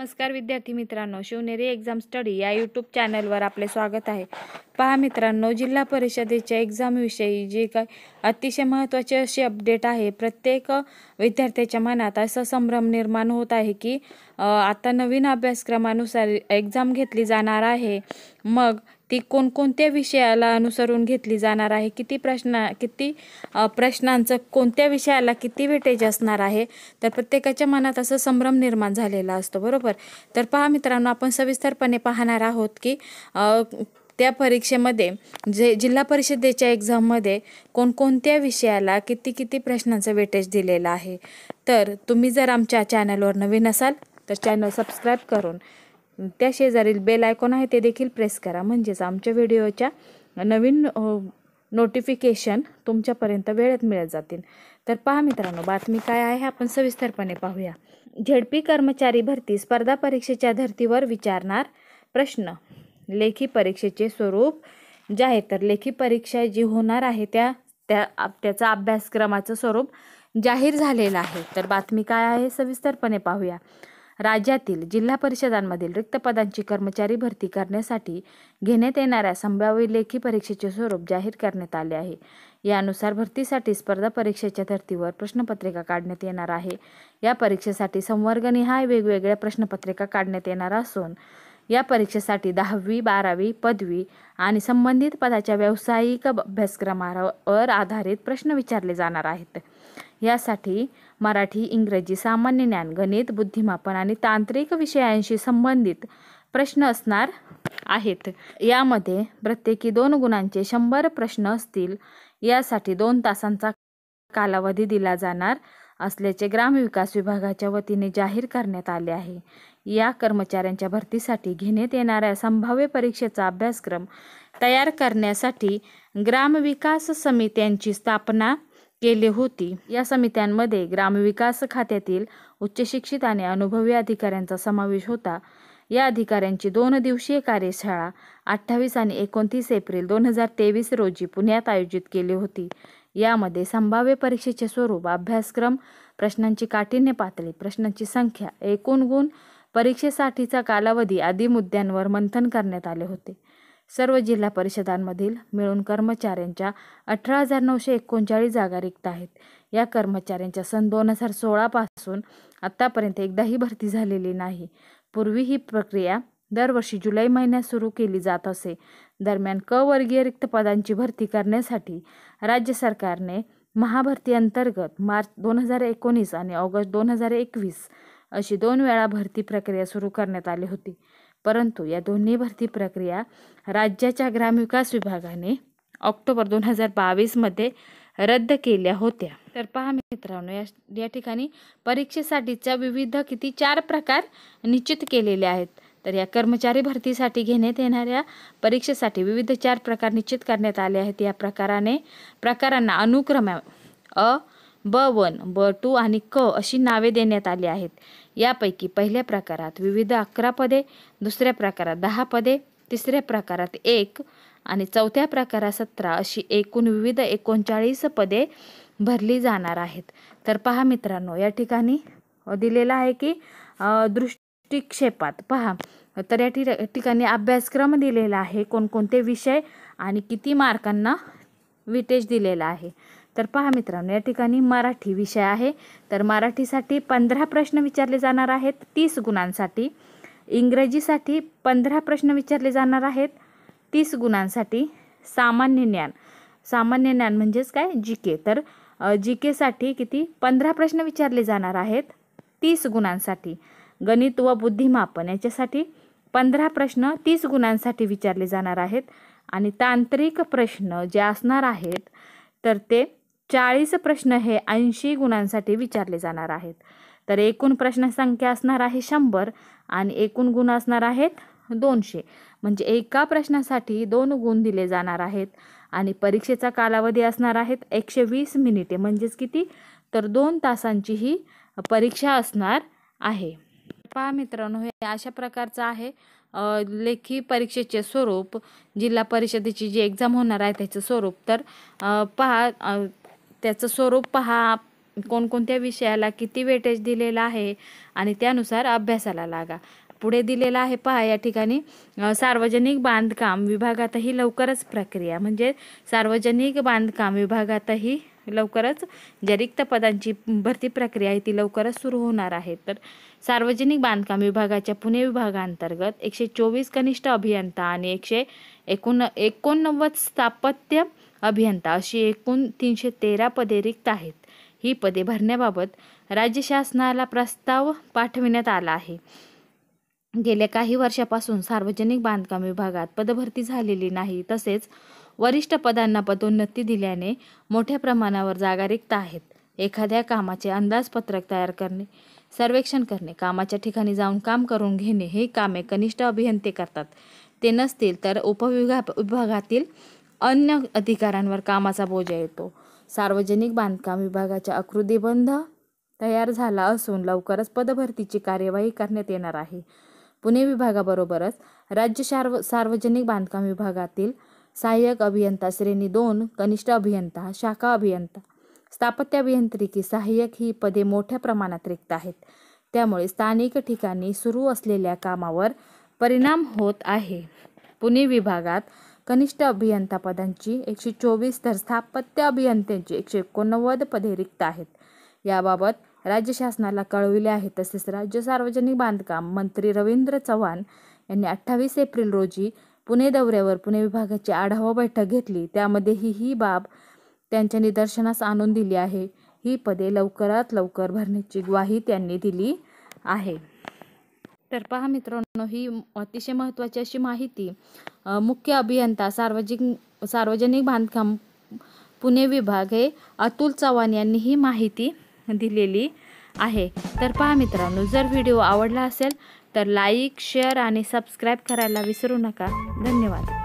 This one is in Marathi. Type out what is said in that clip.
नमस्कार विद्यार्थी मित्रांनो शिवनेरी एक्झाम स्टडी या यूट्यूब चॅनलवर आपले स्वागत आहे पहा मित्रांनो जिल्हा परिषदेच्या एक्झामविषयी जे काही अतिशय महत्त्वाचे असे अपडेट आहे प्रत्येक विद्यार्थ्याच्या मनात असा संभ्रम निर्माण होत आहे की आता नवीन अभ्यासक्रमानुसार एक्झाम घेतली जाणार आहे मग ती कोणकोणत्या विषयाला अनुसरून घेतली जाणार आहे किती प्रश्न किती प्रश्नांचं कोणत्या विषयाला किती वेटेज असणार आहे तर प्रत्येकाच्या मनात असं संभ्रम निर्माण झालेला असतो बरोबर तर पहा मित्रांनो आपण सविस्तरपणे पाहणार आहोत की त्या परीक्षेमध्ये जे जिल्हा परिषदेच्या एक्झाममध्ये कोणकोणत्या विषयाला किती किती प्रश्नांचं वेटेज दिलेलं आहे तर तुम्ही जर आमच्या चॅनलवर नवीन असाल तर चॅनल सबस्क्राईब करून त्या शेजारील बेल आयकॉन आहे ते देखील प्रेस करा म्हणजेच आमच्या व्हिडिओच्या नवीन नोटिफिकेशन तुमच्यापर्यंत वेळेत मिळत जातील तर पहा मित्रांनो बातमी काय आहे आपण सविस्तरपणे पाहूया झेडपी कर्मचारी भरती स्पर्धा परीक्षेच्या धर्तीवर विचारणार प्रश्न लेखी परीक्षेचे स्वरूप जे आहे तर लेखी परीक्षा जी होणार आहे त्या त्या त्याचा अभ्यासक्रमाचं स्वरूप जाहीर झालेलं आहे तर बातमी काय आहे सविस्तरपणे पाहूया राज्यातील जिल्हा परिषदांमधील रिक्त पदांची कर्मचारी भरती करण्यासाठी घेण्यात येणाऱ्या संभाव्य लेखी परीक्षेचे स्वरूप जाहीर करण्यात आले आहे यानुसार भरतीसाठी स्पर्धा परीक्षेच्या धर्तीवर प्रश्नपत्रिका काढण्यात येणार आहे या परीक्षेसाठी संवर्गनिहाय वेगवेगळ्या प्रश्नपत्रिका काढण्यात येणार असून या परीक्षेसाठी दहावी बारावी पदवी आणि संबंधित पदाच्या व्यावसायिक अभ्यासक्रमावर आधारित प्रश्न विचारले जाणार आहेत यासाठी मराठी इंग्रजी सामान्य ज्ञान गणित बुद्धिमापन आणि तांत्रिक विषयांशी संबंधित प्रश्न असणार आहेत यामध्ये प्रत्येकी दोन गुणांचे शंभर प्रश्न असतील यासाठी दोन तासांचा कालावधी दिला जाणार असल्याचे ग्रामविकास विभागाच्या वतीने जाहीर करण्यात आले आहे या कर्मचाऱ्यांच्या भरतीसाठी घेण्यात येणाऱ्या संभाव्य परीक्षेचा अभ्यासक्रम तयार करण्यासाठी ग्रामविकास समित्यांची स्थापना केली होती या समित्यांमध्ये ग्रामविकास खात्यातील उच्चशिक्षित आणि अनुभवी अधिकाऱ्यांचा समावेश होता या अधिकाऱ्यांची दोन दिवसीय कार्यशाळा अठ्ठावीस आणि एकोणतीस एप्रिल दोन हजार तेवीस रोजी पुण्यात आयोजित केली होती यामध्ये संभाव्य परीक्षेचे स्वरूप अभ्यासक्रम प्रश्नांची काठिण्य पातळी प्रश्नांची संख्या एकूण गुण परीक्षेसाठीचा कालावधी आदी मुद्द्यांवर मंथन करण्यात आले होते सर्व जिल्हा परिषदांमधील मिळून कर्मचाऱ्यांच्या अठरा हजार नऊशे एकोणचाळीस जागा रिक्त आहेत या कर्मचाऱ्यांच्या सन दोन हजार सोळापासून आत्तापर्यंत एकदाही भरती झालेली नाही पूर्वी ही प्रक्रिया दरवर्षी जुलै महिन्यात सुरू केली जात असे दरम्यान क वर्गीय रिक्त पदांची भरती करण्यासाठी राज्य सरकारने महाभरती अंतर्गत मार्च दोन हजार एकोणीस आणि ऑगस्ट दोन हजार एकवीस अशी दोन वेळा भरती प्रक्रिया सुरू करण्यात आली होती परंतु या दोन्ही भरती प्रक्रिया राज्याच्या ग्रामविकास विभागाने ऑक्टोबर दोन हजार बावीसमध्ये रद्द केल्या होत्या तर पहा मित्रांनो या या ठिकाणी परीक्षेसाठीच्या विविध किती चार प्रकार निश्चित केलेले आहेत तर या कर्मचारी भरतीसाठी घेण्यात येणाऱ्या परीक्षेसाठी विविध चार प्रकार निश्चित करण्यात आले आहेत या प्रकाराने प्रकारांना अनुक्रमे अ ब वन ब टू आणि क अशी नावे देण्यात आली आहेत यापैकी पहिल्या प्रकारात विविध अकरा पदे दुसऱ्या प्रकारात दहा पदे तिसऱ्या प्रकारात एक आणि चौथ्या प्रकारात सतरा अशी एकूण विविध एकोणचाळीस पदे भरली जाणार आहेत तर पहा मित्रांनो या ठिकाणी दिलेला आहे की दृष्टिक्षेपात पहा तर या ठिकाणी अभ्यासक्रम दिलेला आहे कोणकोणते विषय आणि किती मार्कांना विटेज दिलेला आहे तर पहा मित्रांनो या ठिकाणी मराठी विषय आहे तर मराठीसाठी पंधरा प्रश्न विचारले जाणार आहेत तीस गुणांसाठी इंग्रजीसाठी पंधरा प्रश्न विचारले जाणार आहेत तीस गुणांसाठी सामान्य ज्ञान सामान्य ज्ञान म्हणजेच काय जी के तर जी केसाठी किती पंधरा प्रश्न विचारले जाणार आहेत तीस गुणांसाठी गणित व बुद्धिमापन याच्यासाठी पंधरा प्रश्न तीस गुणांसाठी विचारले जाणार आहेत आणि तांत्रिक प्रश्न जे असणार आहेत तर ते चाळीस प्रश्न हे ऐंशी गुणांसाठी विचारले जाणार आहेत तर एकूण प्रश्नसंख्या असणार आहे शंभर आणि एकूण गुण असणार आहेत दोनशे म्हणजे एका प्रश्नासाठी दोन गुण दिले जाणार आहेत आणि परीक्षेचा कालावधी असणार आहेत एकशे वीस मिनिटे म्हणजेच किती तर दोन तासांची ही परीक्षा असणार आहे पहा मित्रांनो हे अशा प्रकारचं आहे लेखी परीक्षेचे स्वरूप जिल्हा परिषदेची जी एक्झाम होणार आहे त्याचं स्वरूप तर पहा त्याचं स्वरूप पहा कोणकोणत्या विषयाला किती वेटेज दिलेला आहे आणि त्यानुसार अभ्यासाला लागा पुढे दिलेला आहे पहा या ठिकाणी सार्वजनिक बांधकाम विभागातही लवकरच प्रक्रिया म्हणजे सार्वजनिक बांधकाम विभागातही लवकरच ज्या रिक्त पदांची भरती प्रक्रिया आहे ती लवकरच सुरू होणार आहे तर सार्वजनिक बांधकाम विभागाच्या पुणे विभागांतर्गत एकशे चोवीस कनिष्ठ अभियंता आणि एकशे एकोण एकोणनव्वद स्थापत्य अभियंता अशी एकूण तीनशे तेरा पदे रिक्त आहेत ही पदे भरण्याबाबत राज्य शासनाला प्रस्ताव पाठविण्यात आला आहे गेल्या काही वर्षापासून सार्वजनिक बांधकाम विभागात पदभरती झालेली नाही तसेच वरिष्ठ पदांना पदोन्नती दिल्याने मोठ्या प्रमाणावर जागा रिक्त आहेत एखाद्या कामाचे अंदाजपत्रक तयार करणे सर्वेक्षण करणे कामाच्या ठिकाणी जाऊन काम करून घेणे हे कामे कनिष्ठ अभियंते करतात ते नसतील तर उपविभा विभागातील अन्य अधिकाऱ्यांवर कामाचा बोजा येतो सार्वजनिक बांधकाम विभागाच्या आकृतीबंध तयार झाला असून लवकरच पदभरतीची कार्यवाही करण्यात येणार आहे पुणे विभागाबरोबरच राज्य सार्व सार्वजनिक बांधकाम विभागातील सहाय्यक अभियंता श्रेणी दोन कनिष्ठ अभियंता शाखा अभियंता स्थापत्य अभियांत्रिकी सहाय्यक ही पदे मोठ्या प्रमाणात रिक्त आहेत त्यामुळे स्थानिक ठिकाणी सुरू असलेल्या कामावर परिणाम होत आहे पुणे विभागात कनिष्ठ अभियंता पदांची एकशे चोवीस तर स्थापत्य अभियंत्यांची एकशे एकोणनव्वद पदे रिक्त आहेत याबाबत राज्य शासनाला कळविले आहे तसेच राज्य सार्वजनिक बांधकाम मंत्री रवींद्र चव्हाण यांनी अठ्ठावीस एप्रिल रोजी पुणे दौऱ्यावर पुणे विभागाची आढावा बैठक घेतली त्यामध्येही ही बाब त्यांच्या निदर्शनास आणून दिली आहे ही पदे लवकरात लवकर भरण्याची ग्वाही त्यांनी दिली आहे तर पहा मित्रांनो ही अतिशय महत्त्वाची अशी माहिती मुख्य अभियंता सार्वजनिक सार्वजनिक बांधकाम पुणे विभाग हे अतुल चव्हाण यांनी ही माहिती दिलेली आहे तर पहा मित्रांनो जर व्हिडिओ आवडला असेल तर लाईक शेअर आणि सबस्क्राईब करायला विसरू नका धन्यवाद